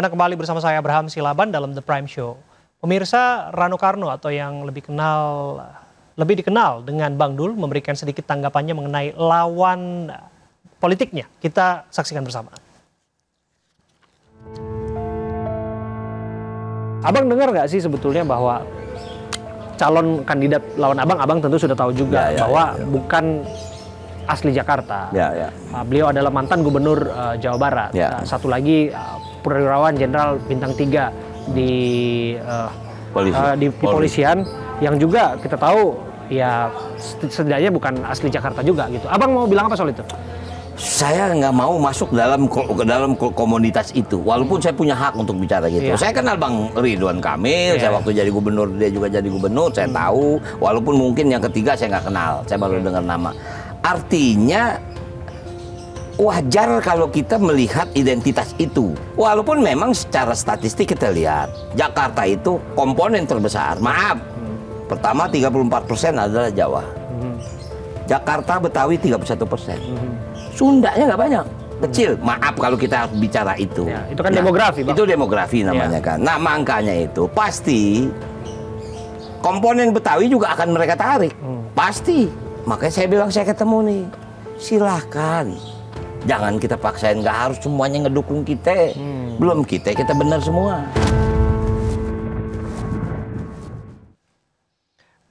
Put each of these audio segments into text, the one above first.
Anda kembali bersama saya Abraham Silaban dalam The Prime Show. Pemirsa Rano Karno atau yang lebih kenal lebih dikenal dengan Bang Dul memberikan sedikit tanggapannya mengenai lawan politiknya. Kita saksikan bersama. Abang dengar nggak sih sebetulnya bahwa calon kandidat lawan abang, abang tentu sudah tahu juga ya, ya, bahwa ya, ya. bukan asli Jakarta. Ya, ya. Uh, beliau adalah mantan gubernur uh, Jawa Barat. Ya. Uh, satu lagi uh, eh, perwirawan jenderal bintang 3 di uh, Polisi. uh, di, kepolisian polisian yang juga kita tahu ya setidaknya bukan asli Jakarta juga gitu. Abang mau bilang apa soal itu? Saya nggak mau masuk dalam ke dalam komunitas itu, walaupun hmm. saya punya hak untuk bicara gitu. Yeah. Saya kenal Bang Ridwan Kamil, yeah. saya waktu jadi gubernur dia juga jadi gubernur, saya hmm. tahu. Walaupun mungkin yang ketiga saya nggak kenal, saya baru okay. Iya. dengar nama. Artinya wajar kalau kita melihat identitas itu. Walaupun memang secara statistik kita lihat Jakarta itu komponen terbesar. Maaf. Pertama 34% adalah Jawa. Jakarta Betawi 31 persen. Sundanya nggak banyak, kecil. Maaf kalau kita bicara itu. Ya, itu kan nah, demografi, bang. Itu demografi ya. namanya ya. kan. Nah makanya itu pasti komponen Betawi juga akan mereka tarik, hmm. pasti. Makanya saya bilang saya ketemu nih. Silahkan. Jangan kita paksain, nggak harus semuanya ngedukung kita. Hmm. Belum kita, kita benar semua.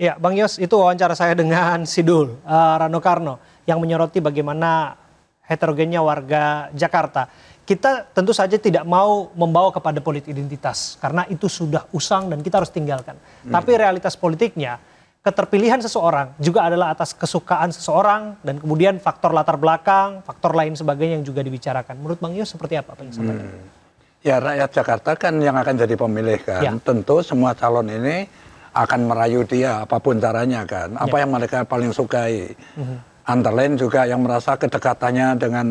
Ya, Bang Yos, itu wawancara saya dengan Sidul uh, Rano Karno yang menyoroti bagaimana heterogennya warga Jakarta. Kita tentu saja tidak mau membawa kepada politik identitas karena itu sudah usang dan kita harus tinggalkan. Hmm. Tapi realitas politiknya keterpilihan seseorang juga adalah atas kesukaan seseorang dan kemudian faktor latar belakang, faktor lain sebagainya yang juga dibicarakan. Menurut Bang Yos seperti apa paling Hmm. Ya rakyat Jakarta kan yang akan jadi pemilih kan. Ya. Tentu semua calon ini akan merayu dia apapun caranya kan. Apa ya. yang mereka paling sukai. Hmm. Antara lain juga yang merasa kedekatannya dengan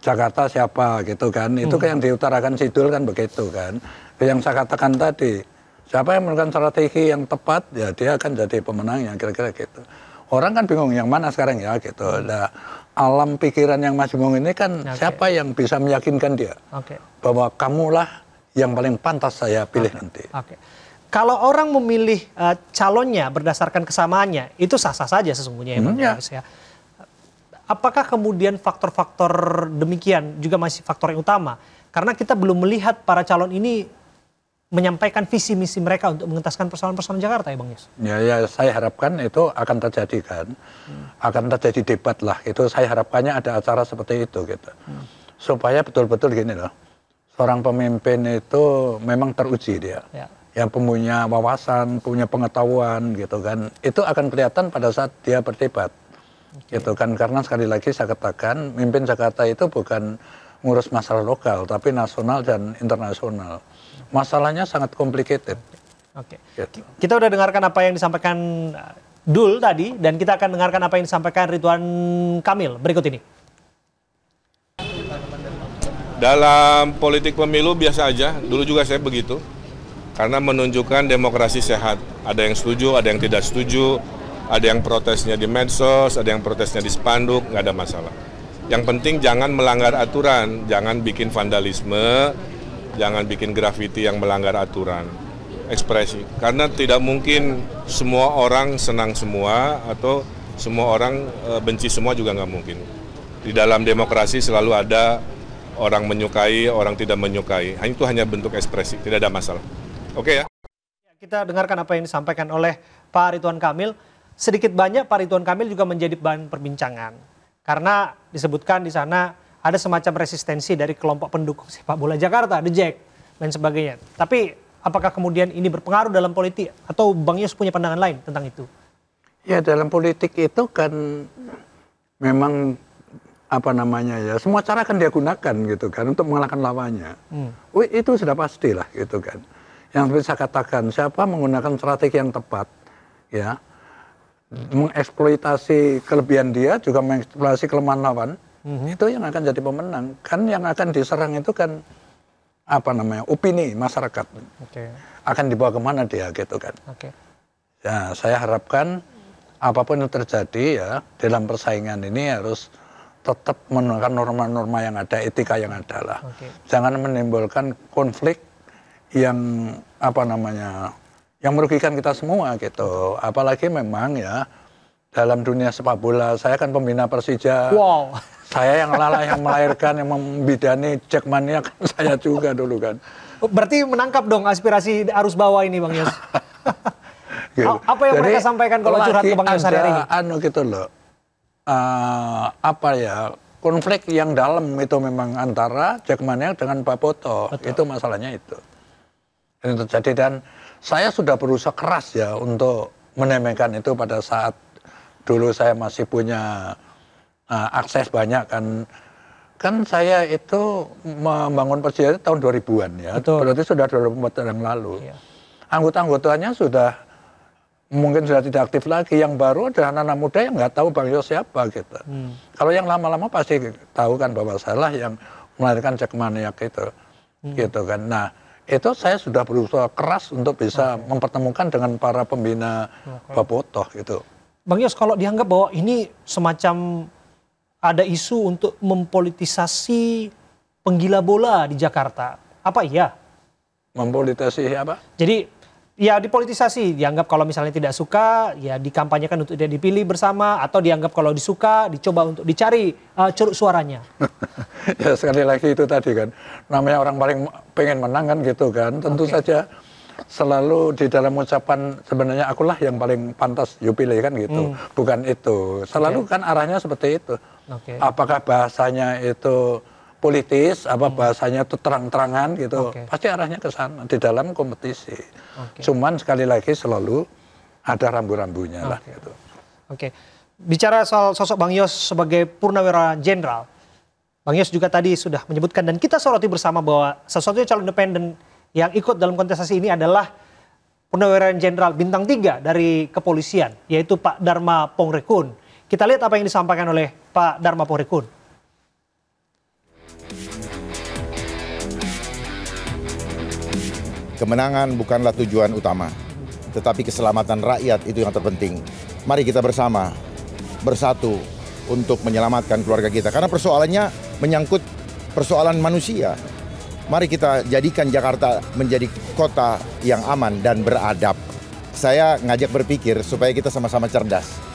Jakarta siapa gitu kan. Itu hmm. kan yang diutarakan Sidul kan begitu kan. Yang saya katakan tadi Siapa yang melakukan strategi yang tepat, ya dia akan jadi pemenang yang kira-kira gitu. Orang kan bingung yang mana sekarang ya gitu. Hmm. Nah, alam pikiran yang masih bingung ini kan okay. siapa yang bisa meyakinkan dia okay. bahwa kamulah yang paling pantas saya pilih okay. nanti. Okay. Kalau orang memilih uh, calonnya berdasarkan kesamaannya, itu sah-sah saja sesungguhnya ya, hmm, ya. ya. Apakah kemudian faktor-faktor demikian juga masih faktor yang utama? Karena kita belum melihat para calon ini menyampaikan visi misi mereka untuk mengentaskan persoalan-persoalan Jakarta ya Bang Yus? Ya, ya saya harapkan itu akan terjadi kan, hmm. akan terjadi debat lah. Itu saya harapkannya ada acara seperti itu gitu, hmm. supaya betul-betul gini loh, seorang pemimpin itu memang teruji dia, ya. yang punya wawasan, punya pengetahuan gitu kan, itu akan kelihatan pada saat dia berdebat. Okay. Gitu kan, karena sekali lagi saya katakan, mimpin Jakarta itu bukan ngurus masalah lokal, tapi nasional dan internasional masalahnya sangat complicated. Oke. Okay. Gitu. Kita udah dengarkan apa yang disampaikan eh, Dul tadi dan kita akan dengarkan apa yang disampaikan Ridwan Kamil berikut ini. Dalam politik pemilu biasa aja, dulu juga saya begitu. Karena menunjukkan demokrasi sehat. Ada yang setuju, ada yang tidak setuju, ada yang protesnya di medsos, ada yang protesnya di spanduk, nggak ada masalah. Yang penting jangan melanggar aturan, jangan bikin vandalisme, jangan bikin grafiti yang melanggar aturan ekspresi karena tidak mungkin semua orang senang semua atau semua orang e, benci semua juga nggak mungkin di dalam demokrasi selalu ada orang menyukai orang tidak menyukai hanya itu hanya bentuk ekspresi tidak ada masalah oke okay, ya kita dengarkan apa yang disampaikan oleh Pak Ridwan Kamil sedikit banyak Pak Ridwan Kamil juga menjadi bahan perbincangan karena disebutkan di sana ada semacam resistensi dari kelompok pendukung sepak bola Jakarta, The Jack dan sebagainya. Tapi apakah kemudian ini berpengaruh dalam politik atau Bang Yus punya pandangan lain tentang itu? Ya dalam politik itu kan memang apa namanya ya semua cara kan dia gunakan gitu kan untuk mengalahkan lawannya. Hmm. Wih, itu sudah pasti lah gitu kan. Yang bisa katakan siapa menggunakan strategi yang tepat ya mengeksploitasi kelebihan dia juga mengeksploitasi kelemahan lawan hmm. itu yang akan jadi pemenang. Kan yang akan diserang itu kan apa namanya opini masyarakat. Okay. Akan dibawa kemana dia gitu kan. Okay. Ya saya harapkan apapun yang terjadi ya dalam persaingan ini harus tetap menekan norma-norma yang ada, etika yang ada lah. Okay. Jangan menimbulkan konflik yang apa namanya yang merugikan kita semua gitu. Apalagi memang ya dalam dunia sepak bola saya kan pembina Persija. Wow saya yang lala yang melahirkan yang membidani Jackmania kan saya juga dulu kan. Oh, berarti menangkap dong aspirasi arus bawah ini Bang Yus. gitu. Apa yang Jadi, mereka sampaikan kalau curhat ke Bang Yus hari ini? Anu gitu loh. Uh, apa ya konflik yang dalam itu memang antara Jackmania dengan Poto Betul. itu masalahnya itu yang terjadi dan saya sudah berusaha keras ya untuk menemukan itu pada saat dulu saya masih punya uh, akses banyak kan kan saya itu membangun Persija itu tahun 2000-an ya. Betul. Berarti sudah tahun yang lalu. Iya. Anggota-anggotanya sudah mungkin sudah tidak aktif lagi. Yang baru ada anak-anak muda yang nggak tahu Bang Yos siapa gitu. Hmm. Kalau yang lama-lama pasti tahu kan bahwa salah yang melahirkan cek maniak itu. Hmm. Gitu kan. Nah, itu saya sudah berusaha keras untuk bisa okay. mempertemukan dengan para pembina okay. Bapotoh gitu. Bang Yos kalau dianggap bahwa ini semacam ada isu untuk mempolitisasi penggila bola di Jakarta. Apa iya? Mempolitisasi apa? Jadi ya dipolitisasi, dianggap kalau misalnya tidak suka, ya dikampanyekan untuk tidak dipilih bersama, atau dianggap kalau disuka, dicoba untuk dicari uh, eh, curuk suaranya. ya sekali lagi itu tadi kan, namanya orang paling pengen menang kan gitu kan, tentu okay. saja selalu di dalam ucapan sebenarnya akulah yang paling pantas you pilih kan gitu, hmm. bukan itu. Selalu okay. kan arahnya seperti itu. Okay. Apakah bahasanya itu politis, apa hmm. bahasanya itu terang-terangan gitu. Okay. Pasti arahnya ke sana di dalam kompetisi. Okay. Cuman sekali lagi selalu ada rambu-rambunya okay. lah gitu. Oke. Okay. Bicara soal sosok Bang Yos sebagai purnawira jenderal. Bang Yos juga tadi sudah menyebutkan dan kita soroti bersama bahwa sesuatu calon independen yang ikut dalam kontestasi ini adalah Purnawirawan jenderal bintang 3 dari kepolisian yaitu Pak Dharma Pongrekun. Kita lihat apa yang disampaikan oleh Pak Dharma Kun. Kemenangan bukanlah tujuan utama, tetapi keselamatan rakyat itu yang terpenting. Mari kita bersama, bersatu untuk menyelamatkan keluarga kita. Karena persoalannya menyangkut persoalan manusia. Mari kita jadikan Jakarta menjadi kota yang aman dan beradab. Saya ngajak berpikir supaya kita sama-sama cerdas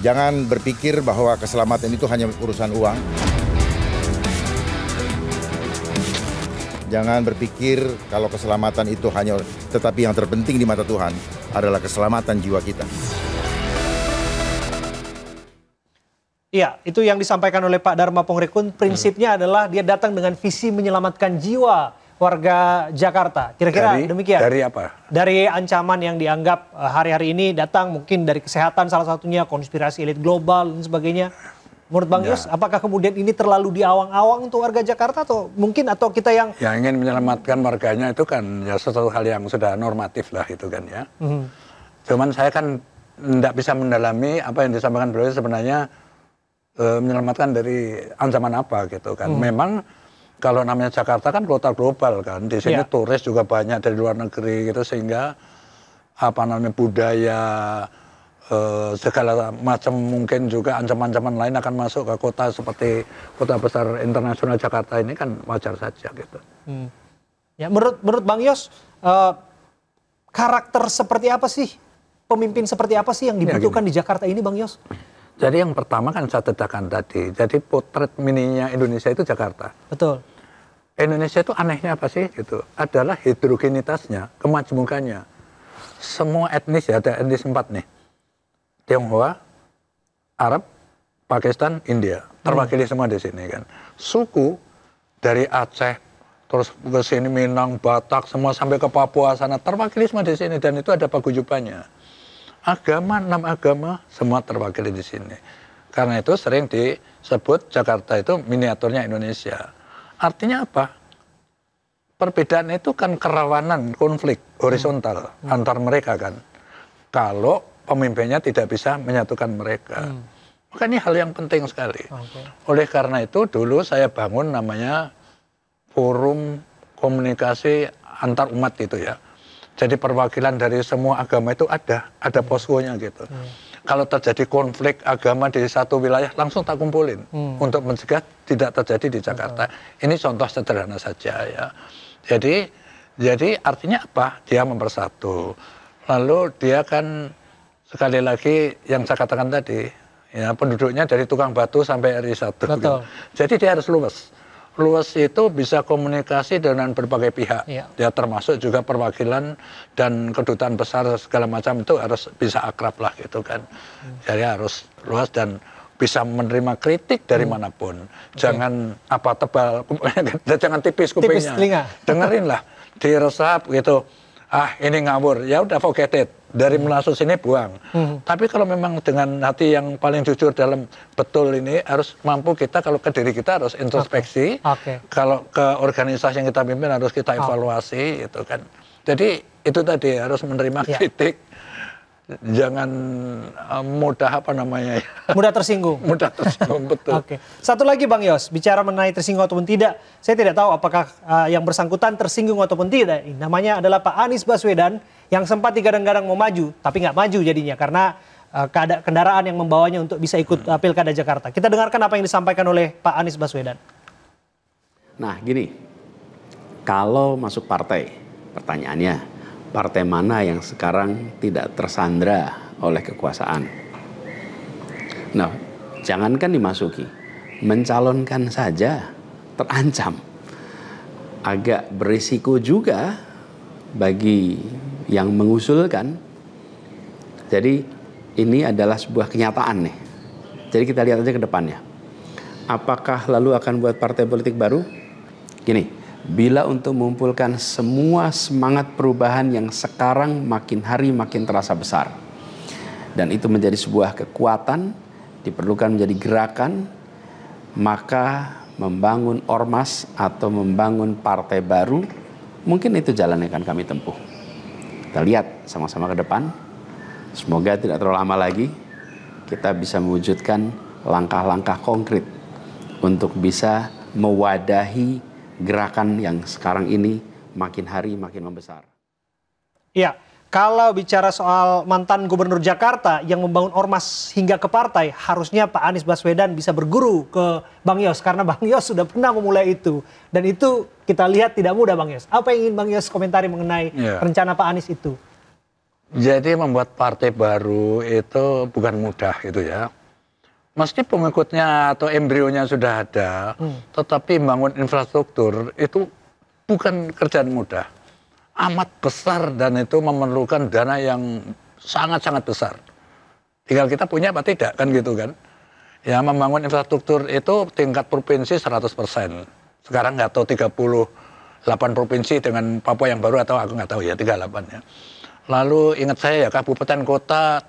Jangan berpikir bahwa keselamatan itu hanya urusan uang. Jangan berpikir kalau keselamatan itu hanya tetapi yang terpenting di mata Tuhan adalah keselamatan jiwa kita. Iya, itu yang disampaikan oleh Pak Dharma Pongrekun. Prinsipnya hmm. adalah dia datang dengan visi menyelamatkan jiwa warga Jakarta. Kira-kira dari, demikian. Dari apa? Dari ancaman yang dianggap eh, hari-hari ini datang mungkin dari kesehatan salah satunya, konspirasi elit global dan sebagainya. Menurut Bang ya. apakah kemudian ini terlalu diawang-awang untuk warga Jakarta atau mungkin atau kita yang yang ingin menyelamatkan warganya itu kan ya sesuatu hal yang sudah normatif lah itu kan ya. Hmm. Cuman saya kan tidak bisa mendalami apa yang disampaikan beliau sebenarnya e, menyelamatkan dari ancaman apa gitu kan. Hmm. Memang kalau namanya Jakarta kan kota global kan, di sini yeah. turis juga banyak dari luar negeri gitu sehingga apa namanya budaya eh, segala macam mungkin juga ancaman-ancaman lain akan masuk ke kota seperti kota besar internasional Jakarta ini kan wajar saja gitu. Hmm. Ya menurut menurut Bang Yos eh, karakter seperti apa sih pemimpin seperti apa sih yang ya, dibutuhkan ya, di Jakarta ini Bang Yos? Jadi yang pertama kan saya tetapkan tadi. Jadi potret mininya Indonesia itu Jakarta. Betul. Indonesia itu anehnya apa sih itu adalah heterogenitasnya kemajemukannya. semua etnis ya ada etnis empat nih Tionghoa Arab Pakistan India terwakili hmm. semua di sini kan suku dari Aceh terus ke sini Minang Batak semua sampai ke Papua sana terwakili semua di sini dan itu ada paguyubannya agama enam agama semua terwakili di sini karena itu sering disebut Jakarta itu miniaturnya Indonesia Artinya apa? Perbedaan itu kan kerawanan konflik horizontal hmm. antar mereka kan. Kalau pemimpinnya tidak bisa menyatukan mereka. Hmm. Maka ini hal yang penting sekali. Okay. Oleh karena itu dulu saya bangun namanya forum komunikasi antar umat itu ya. Jadi perwakilan dari semua agama itu ada, ada hmm. poskonya gitu. Hmm kalau terjadi konflik agama di satu wilayah langsung tak kumpulin hmm. untuk mencegah tidak terjadi di Jakarta. Hmm. Ini contoh sederhana saja ya. Jadi jadi artinya apa? Dia mempersatu. Lalu dia kan sekali lagi yang saya katakan tadi, ya penduduknya dari tukang batu sampai RI 1. Gitu. Jadi dia harus luwes luas itu bisa komunikasi dengan berbagai pihak. Ya. ya termasuk juga perwakilan dan kedutaan besar segala macam itu harus bisa akrab lah gitu kan. Hmm. Jadi harus luas dan bisa menerima kritik dari hmm. manapun. Jangan okay. apa tebal, jangan tipis kupingnya. Tipis dengerin Dengerinlah, diresap gitu ah ini ngawur, ya udah forget it. Dari hmm. melasus ini buang. Hmm. Tapi kalau memang dengan hati yang paling jujur dalam betul ini harus mampu kita kalau ke diri kita harus introspeksi. Okay. Okay. Kalau ke organisasi yang kita pimpin harus kita oh. evaluasi oh. gitu kan. Jadi itu tadi harus menerima ya. kritik jangan eh, mudah apa namanya ya. Mudah tersinggung. mudah tersinggung betul. Oke. Satu lagi Bang Yos, bicara mengenai tersinggung ataupun tidak, saya tidak tahu apakah uh, yang bersangkutan tersinggung ataupun tidak. Namanya adalah Pak Anies Baswedan yang sempat digadang-gadang mau maju, tapi nggak maju jadinya karena uh, kendaraan yang membawanya untuk bisa ikut uh, Pilkada Jakarta. Kita dengarkan apa yang disampaikan oleh Pak Anies Baswedan. Nah, gini. Kalau masuk partai, pertanyaannya partai mana yang sekarang tidak tersandra oleh kekuasaan. Nah, jangankan dimasuki, mencalonkan saja terancam. Agak berisiko juga bagi yang mengusulkan. Jadi ini adalah sebuah kenyataan nih. Jadi kita lihat aja ke depannya. Apakah lalu akan buat partai politik baru? Gini, bila untuk mengumpulkan semua semangat perubahan yang sekarang makin hari makin terasa besar. Dan itu menjadi sebuah kekuatan, diperlukan menjadi gerakan, maka membangun ormas atau membangun partai baru, mungkin itu jalan yang akan kami tempuh. Kita lihat sama-sama ke depan. Semoga tidak terlalu lama lagi kita bisa mewujudkan langkah-langkah konkret untuk bisa mewadahi gerakan yang sekarang ini makin hari makin membesar. Iya, kalau bicara soal mantan gubernur Jakarta yang membangun ormas hingga ke partai, harusnya Pak Anies Baswedan bisa berguru ke Bang Yos karena Bang Yos sudah pernah memulai itu dan itu kita lihat tidak mudah Bang Yos. Apa yang ingin Bang Yos komentari mengenai ya. rencana Pak Anies itu? Jadi membuat partai baru itu bukan mudah gitu ya meski pengikutnya atau embrionya sudah ada, hmm. tetapi membangun infrastruktur itu bukan kerjaan mudah. Amat besar dan itu memerlukan dana yang sangat-sangat besar. Tinggal kita punya apa tidak kan gitu kan. Ya membangun infrastruktur itu tingkat provinsi 100%. Sekarang nggak tahu 38 provinsi dengan Papua yang baru atau aku nggak tahu ya 38 ya. Lalu ingat saya ya kabupaten kota 75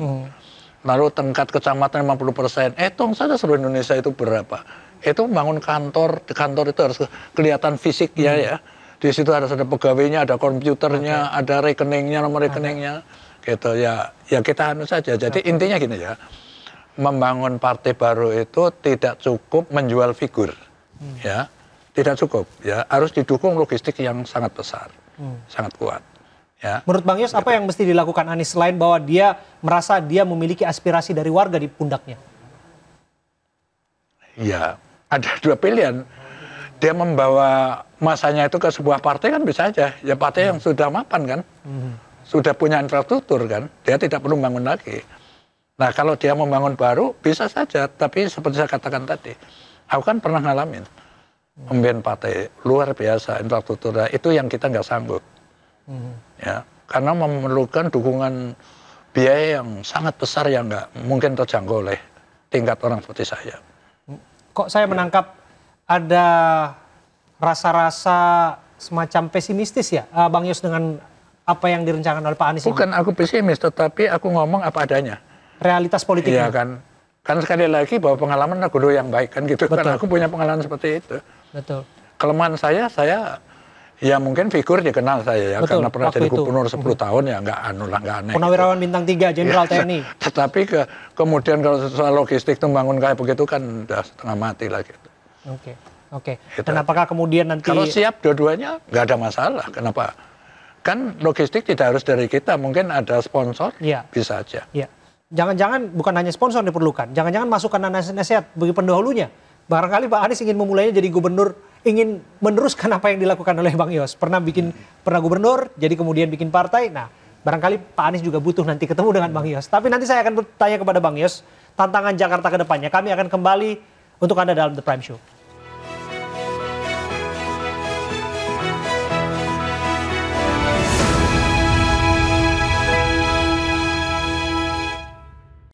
Hmm lalu tingkat kecamatan 50 persen. Eh, tong saja seluruh Indonesia itu berapa? Itu bangun kantor, kantor itu harus kelihatan fisiknya hmm. ya. Di situ harus ada pegawainya, ada komputernya, okay. ada rekeningnya, nomor rekeningnya, okay. gitu ya. Ya kita anu saja. Jadi okay. intinya gini ya, membangun partai baru itu tidak cukup menjual figur, hmm. ya, tidak cukup ya. Harus didukung logistik yang sangat besar, hmm. sangat kuat. Ya. Menurut Bang Yos, apa yang mesti dilakukan Anies selain bahwa dia merasa dia memiliki aspirasi dari warga di pundaknya? Ya, ada dua pilihan. Dia membawa masanya itu ke sebuah partai kan bisa aja. Ya partai hmm. yang sudah mapan kan, hmm. sudah punya infrastruktur kan. Dia tidak perlu bangun lagi. Nah kalau dia membangun baru bisa saja. Tapi seperti saya katakan tadi, aku kan pernah ngalamin. Membangun hmm. partai luar biasa infrastrukturnya itu yang kita nggak sanggup Hmm. Ya, karena memerlukan dukungan biaya yang sangat besar yang nggak mungkin terjangkau oleh tingkat orang seperti saya. Kok saya menangkap ada rasa-rasa semacam pesimistis ya, eh, Bang Yus dengan apa yang direncanakan oleh Pak Anies? Bukan ini? aku pesimis, tetapi aku ngomong apa adanya. Realitas politiknya. Iya kan. Kan sekali lagi bahwa pengalaman aku dulu yang baik kan gitu. Kan? Betul. Karena aku punya pengalaman seperti itu. Betul. Kelemahan saya, saya Ya mungkin figur dikenal saya ya Betul, karena pernah jadi gubernur itu. 10 mm-hmm. tahun ya nggak anu lah nggak aneh. Purnawirawan gitu. bintang 3 Jenderal ya, TNI. Tetapi ke, kemudian kalau soal logistik membangun kayak begitu kan udah setengah mati lah gitu. Oke. Okay. Oke. Okay. Gitu. Dan apakah kemudian nanti Kalau siap dua-duanya nggak ada masalah. Kenapa? Kan logistik tidak harus dari kita, mungkin ada sponsor ya. bisa aja. Ya. Jangan-jangan bukan hanya sponsor yang diperlukan, jangan-jangan masukan nasihat bagi pendahulunya. Barangkali Pak Anies ingin memulainya jadi gubernur ingin meneruskan apa yang dilakukan oleh Bang Yos. Pernah bikin hmm. pernah gubernur, jadi kemudian bikin partai. Nah, barangkali Pak Anies juga butuh nanti ketemu dengan Bang Yos. Tapi nanti saya akan bertanya kepada Bang Yos tantangan Jakarta ke depannya. Kami akan kembali untuk Anda dalam The Prime Show.